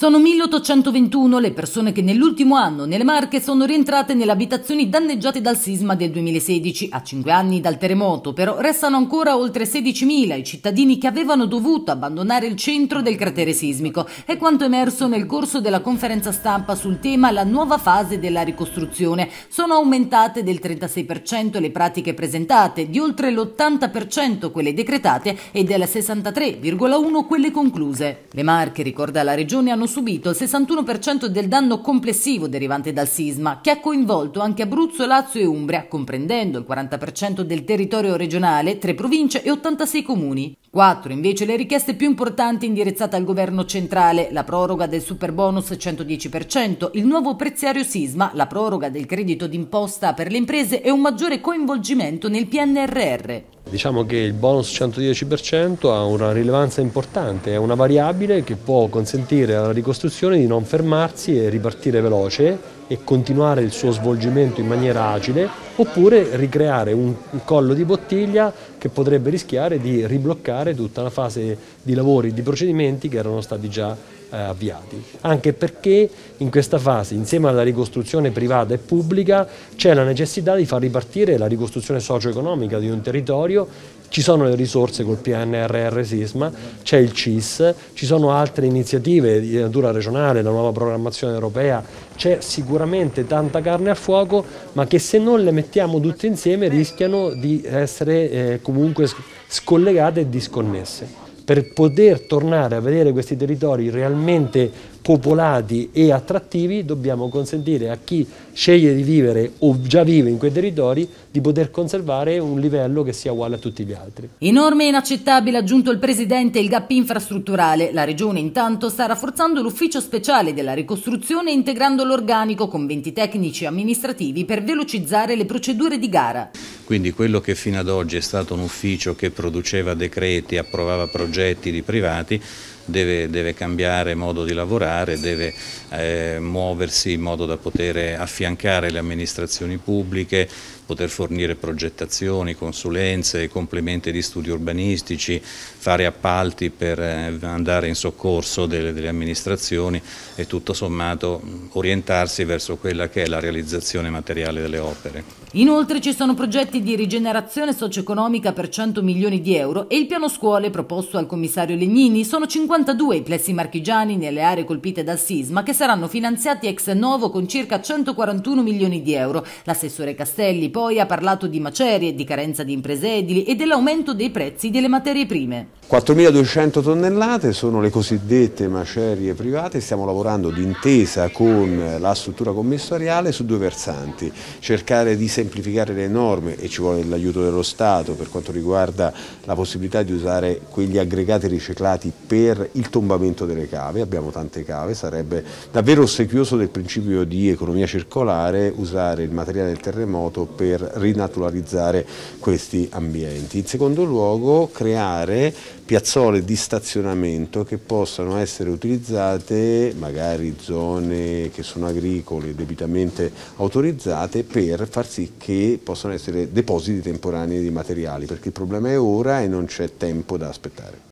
Sono 1821 le persone che nell'ultimo anno nelle Marche sono rientrate nelle abitazioni danneggiate dal sisma del 2016. A 5 anni dal terremoto, però, restano ancora oltre 16.000 i cittadini che avevano dovuto abbandonare il centro del cratere sismico. È quanto emerso nel corso della conferenza stampa sul tema la nuova fase della ricostruzione. Sono aumentate del 36% le pratiche presentate, di oltre l'80% quelle decretate e del 63,1% quelle concluse. Le Marche, ricorda la Regione, hanno subito il 61% del danno complessivo derivante dal sisma, che ha coinvolto anche Abruzzo, Lazio e Umbria, comprendendo il 40% del territorio regionale, tre province e 86 comuni. Quattro invece le richieste più importanti indirizzate al governo centrale, la proroga del super bonus 110%, il nuovo preziario sisma, la proroga del credito d'imposta per le imprese e un maggiore coinvolgimento nel PNRR. Diciamo che il bonus 110% ha una rilevanza importante, è una variabile che può consentire alla ricostruzione di non fermarsi e ripartire veloce e continuare il suo svolgimento in maniera agile oppure ricreare un collo di bottiglia che potrebbe rischiare di ribloccare tutta la fase di lavori, e di procedimenti che erano stati già eh, avviati, anche perché in questa fase insieme alla ricostruzione privata e pubblica c'è la necessità di far ripartire la ricostruzione socio-economica di un territorio ci sono le risorse col PNRR Sisma, c'è il CIS, ci sono altre iniziative di natura regionale, la nuova programmazione europea, c'è sicuramente tanta carne a fuoco, ma che se non le mettiamo tutte insieme rischiano di essere eh, comunque scollegate e disconnesse per poter tornare a vedere questi territori realmente popolati e attrattivi dobbiamo consentire a chi sceglie di vivere o già vive in quei territori di poter conservare un livello che sia uguale a tutti gli altri. Enorme e inaccettabile, ha aggiunto il Presidente, il gap infrastrutturale. La Regione intanto sta rafforzando l'ufficio speciale della ricostruzione integrando l'organico con 20 tecnici amministrativi per velocizzare le procedure di gara. Quindi quello che fino ad oggi è stato un ufficio che produceva decreti, approvava progetti di privati, deve, deve cambiare modo di lavorare, deve eh, muoversi in modo da poter affiancare le amministrazioni pubbliche, poter fornire progettazioni, consulenze, complementi di studi urbanistici, fare appalti per eh, andare in soccorso delle, delle amministrazioni e tutto sommato mm, orientarsi verso quella che è la realizzazione materiale delle opere. Inoltre ci sono progetti di rigenerazione socio-economica per 100 milioni di euro e il piano scuole proposto al commissario Legnini sono 50 92 i plessi marchigiani nelle aree colpite dal sisma che saranno finanziati ex novo con circa 141 milioni di euro. L'assessore Castelli poi ha parlato di macerie, di carenza di imprese edili e dell'aumento dei prezzi delle materie prime. 4.200 tonnellate sono le cosiddette macerie private, stiamo lavorando d'intesa con la struttura commissariale su due versanti, cercare di semplificare le norme e ci vuole l'aiuto dello Stato per quanto riguarda la possibilità di usare quegli aggregati riciclati per il tombamento delle cave, abbiamo tante cave, sarebbe davvero ossequioso del principio di economia circolare usare il materiale del terremoto per rinaturalizzare questi ambienti. In secondo luogo creare piazzole di stazionamento che possano essere utilizzate magari zone che sono agricole debitamente autorizzate per far sì che possano essere depositi temporanei di materiali perché il problema è ora e non c'è tempo da aspettare.